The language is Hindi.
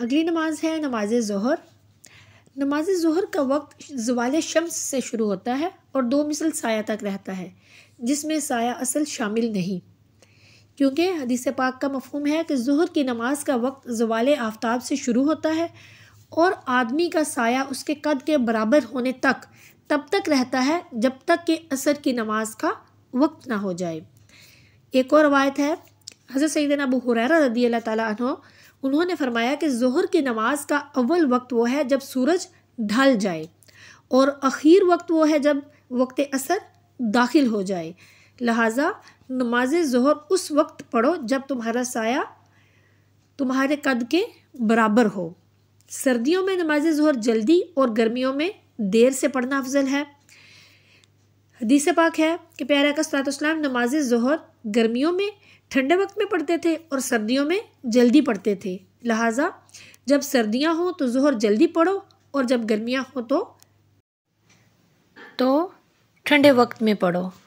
अगली नमाज है नमाज ज़हर नमाज ज़हर का वक्त जवाल शम्स से शुरू होता है और दो मिसल साया तक रहता है जिसमें साया असल शामिल नहीं क्योंकि हदीस पाक का मफहम है कि जहर की नमाज का वक्त जवाल आफ्ताब से शुरू होता है और आदमी का साया उसके कद के बराबर होने तक तब तक रहता है जब तक कि असर की नमाज का वक्त ना हो जाए एक और रवायत है हज़रत सैदन अबू हुरैरा रदी अल्लाह तु उन्होंने फरमाया कि जहर की नमाज का अव्वल वक्त वो है जब सूरज ढल जाए और अखीर वक्त वो है जब वक्त असर दाखिल हो जाए लिहाजा नमाज जहर उस वक्त पढ़ो जब तुम्हारा साया तुम्हारे कद के बराबर हो सर्दियों में नमाज जहर जल्दी और गर्मियों में देर से पढ़ना अफजल है हदीस पाक है कि प्यारा का सलातम नमाज जहर गर्मियों में ठंडे वक्त में पढ़ते थे और सर्दियों में जल्दी पढ़ते थे लिहाजा जब सर्दियाँ हों तो जहर जल्दी पढ़ो और जब गर्मियाँ हों तो तो ठंडे वक्त में पढ़ो